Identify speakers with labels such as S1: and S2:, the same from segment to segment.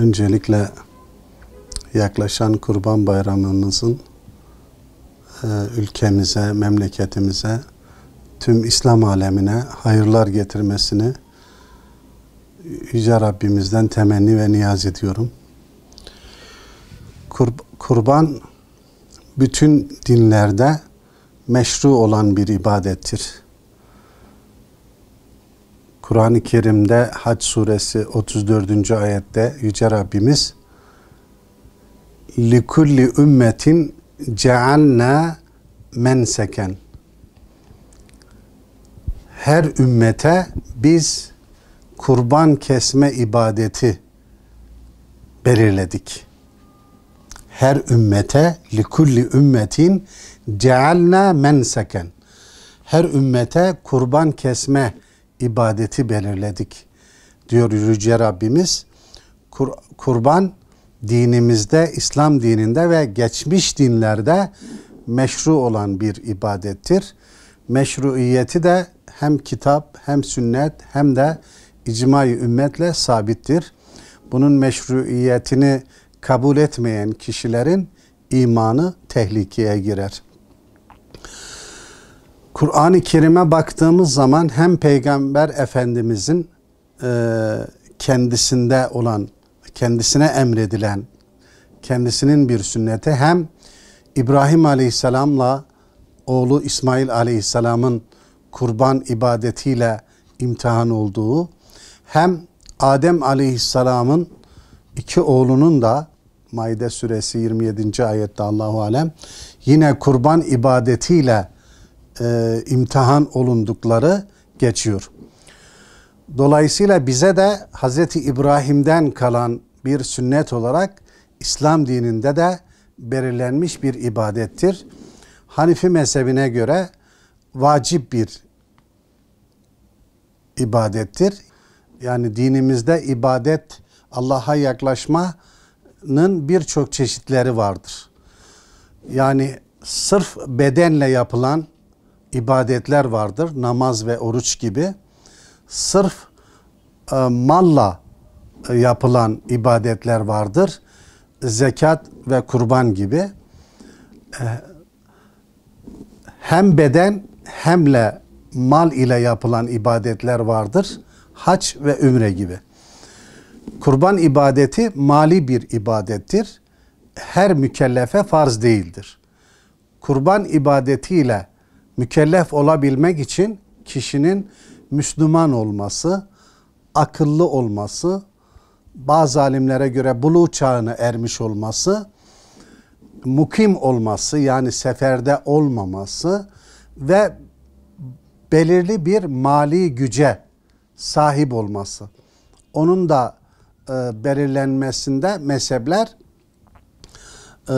S1: öncelikle yaklaşan Kurban Bayramımızın e, ülkemize, memleketimize, tüm İslam alemine hayırlar getirmesini Yüce Rabbimizden temenni ve niyaz ediyorum. kurban bütün dinlerde meşru olan bir ibadettir. Kur'an-ı Kerim'de Hac suresi 34. ayette Yüce Rabbimiz likulli ümmetin cealna menseken her ümmete biz kurban kesme ibadeti belirledik. Her ümmete likulli ümmetin cealna menseken her ümmete kurban kesme ibadeti belirledik diyor Yüce Rabbimiz. Kur, kurban dinimizde, İslam dininde ve geçmiş dinlerde meşru olan bir ibadettir. Meşruiyeti de hem kitap hem sünnet hem de icmai ümmetle sabittir. Bunun meşruiyetini kabul etmeyen kişilerin imanı tehlikeye girer. Kur'an-ı Kerim'e baktığımız zaman hem Peygamber Efendimizin e, kendisinde olan, kendisine emredilen, kendisinin bir sünneti hem İbrahim Aleyhisselam'la oğlu İsmail Aleyhisselam'ın kurban ibadetiyle imtihan olduğu hem Adem Aleyhisselam'ın iki oğlunun da Maide suresi 27. ayette Allahu alem yine kurban ibadetiyle e, imtihan olundukları geçiyor. Dolayısıyla bize de Hz. İbrahim'den kalan bir sünnet olarak İslam dininde de belirlenmiş bir ibadettir. Hanifi mezhebine göre vacip bir ibadettir. Yani dinimizde ibadet, Allah'a yaklaşmanın birçok çeşitleri vardır. Yani sırf bedenle yapılan ibadetler vardır. Namaz ve oruç gibi. Sırf e, malla e, yapılan ibadetler vardır. Zekat ve kurban gibi. E, hem beden hemle mal ile yapılan ibadetler vardır. Haç ve ümre gibi. Kurban ibadeti mali bir ibadettir. Her mükellefe farz değildir. Kurban ibadetiyle mükellef olabilmek için kişinin Müslüman olması, akıllı olması, bazı alimlere göre buluğ çağına ermiş olması, mukim olması yani seferde olmaması ve belirli bir mali güce sahip olması. Onun da e, belirlenmesinde mezhepler e,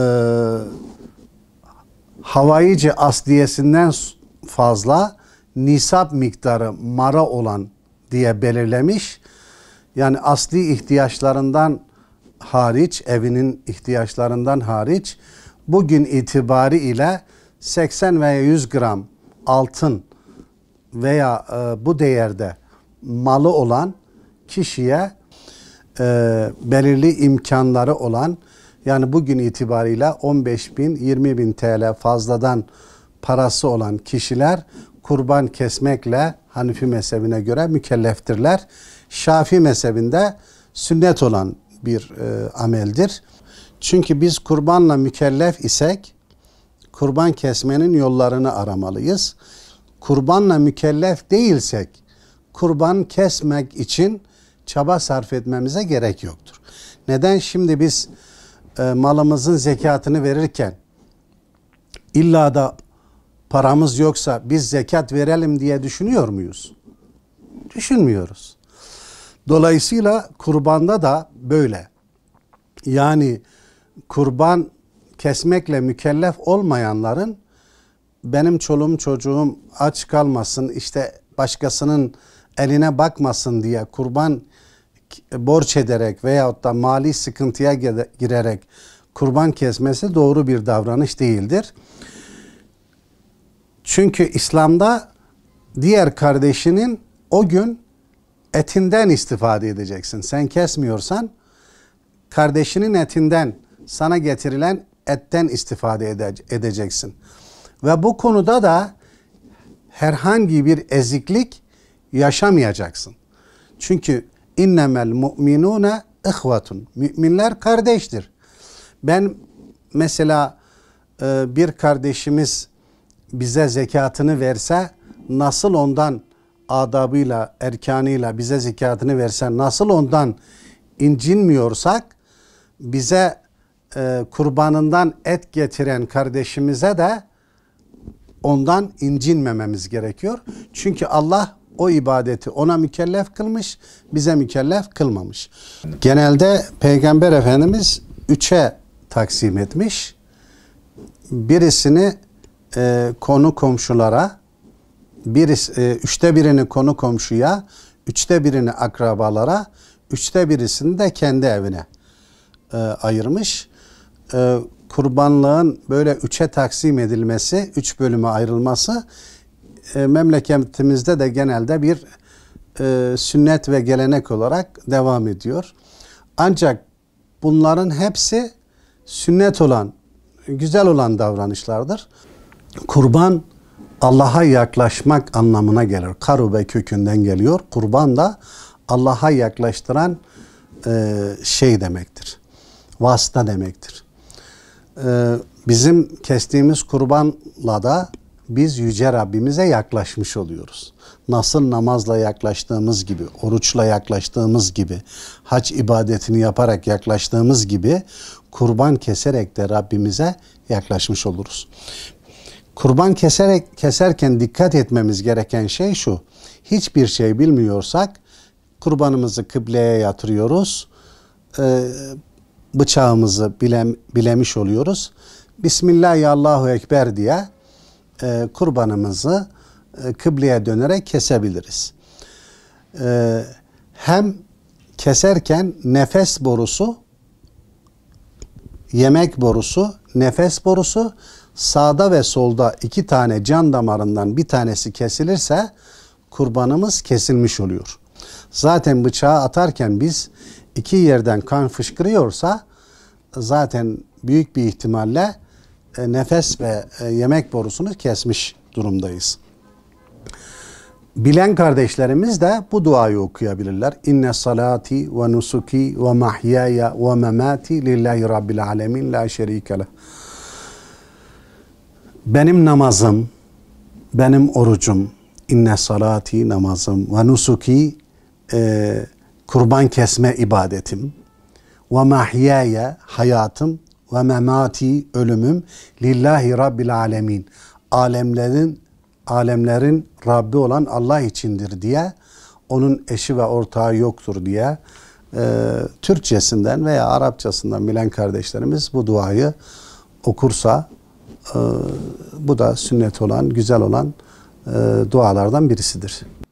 S1: havayici asliyesinden fazla nisap miktarı mara olan diye belirlemiş. Yani asli ihtiyaçlarından hariç, evinin ihtiyaçlarından hariç bugün itibariyle 80 veya 100 gram altın veya e, bu değerde malı olan kişiye e, belirli imkanları olan yani bugün itibariyle 15 bin 20 bin TL fazladan parası olan kişiler kurban kesmekle Hanifi mezhebine göre mükelleftirler. Şafi mezhebinde sünnet olan bir e, ameldir. Çünkü biz kurbanla mükellef isek kurban kesmenin yollarını aramalıyız. Kurbanla mükellef değilsek kurban kesmek için çaba sarf etmemize gerek yoktur. Neden şimdi biz e, malımızın zekatını verirken illa da paramız yoksa biz zekat verelim diye düşünüyor muyuz? Düşünmüyoruz. Dolayısıyla kurbanda da böyle. Yani kurban kesmekle mükellef olmayanların benim çoluğum çocuğum aç kalmasın işte başkasının eline bakmasın diye kurban borç ederek veyahut da mali sıkıntıya girerek kurban kesmesi doğru bir davranış değildir. Çünkü İslam'da diğer kardeşinin o gün etinden istifade edeceksin. Sen kesmiyorsan kardeşinin etinden sana getirilen etten istifade edeceksin. Ve bu konuda da herhangi bir eziklik yaşamayacaksın. Çünkü İnnemel mu'minune ihvatun. Müminler kardeştir. Ben mesela e, bir kardeşimiz bize zekatını verse nasıl ondan adabıyla, erkanıyla bize zekatını verse nasıl ondan incinmiyorsak bize e, kurbanından et getiren kardeşimize de ondan incinmememiz gerekiyor. Çünkü Allah o ibadeti ona mükellef kılmış, bize mükellef kılmamış. Genelde Peygamber Efendimiz üçe taksim etmiş. Birisini e, konu komşulara, birisi, e, üçte birini konu komşuya, üçte birini akrabalara, üçte birisini de kendi evine e, ayırmış. E, kurbanlığın böyle üçe taksim edilmesi, üç bölüme ayrılması e, memleketimizde de genelde bir e, sünnet ve gelenek olarak devam ediyor. Ancak bunların hepsi sünnet olan, güzel olan davranışlardır. Kurban Allah'a yaklaşmak anlamına gelir. Karube kökünden geliyor. Kurban da Allah'a yaklaştıran e, şey demektir. Vasıta demektir. E, bizim kestiğimiz kurbanla da biz yüce Rabbimize yaklaşmış oluyoruz. Nasıl namazla yaklaştığımız gibi, oruçla yaklaştığımız gibi, hac ibadetini yaparak yaklaştığımız gibi kurban keserek de Rabbimize yaklaşmış oluruz. Kurban keserek keserken dikkat etmemiz gereken şey şu. Hiçbir şey bilmiyorsak kurbanımızı kıbleye yatırıyoruz. Ee, bıçağımızı bile, bilemiş oluyoruz. Bismillahirrahmanirrahim diye e, kurbanımızı e, kıbleye dönerek kesebiliriz. E, hem keserken nefes borusu, yemek borusu, nefes borusu sağda ve solda iki tane can damarından bir tanesi kesilirse kurbanımız kesilmiş oluyor. Zaten bıçağı atarken biz iki yerden kan fışkırıyorsa zaten büyük bir ihtimalle e, nefes ve e, yemek borusunu kesmiş durumdayız. Bilen kardeşlerimiz de bu duayı okuyabilirler. İnne salati ve nusuki ve mahyaya ve memati lillahi rabbil alemin la şerike Benim namazım, benim orucum, inne salati namazım ve nusuki e, kurban kesme ibadetim ve mahyaya hayatım ve memati ölümüm lillahi rabbil alemin. Alemlerin alemlerin Rabbi olan Allah içindir diye onun eşi ve ortağı yoktur diye e, Türkçesinden veya Arapçasından bilen kardeşlerimiz bu duayı okursa e, bu da sünnet olan, güzel olan e, dualardan birisidir.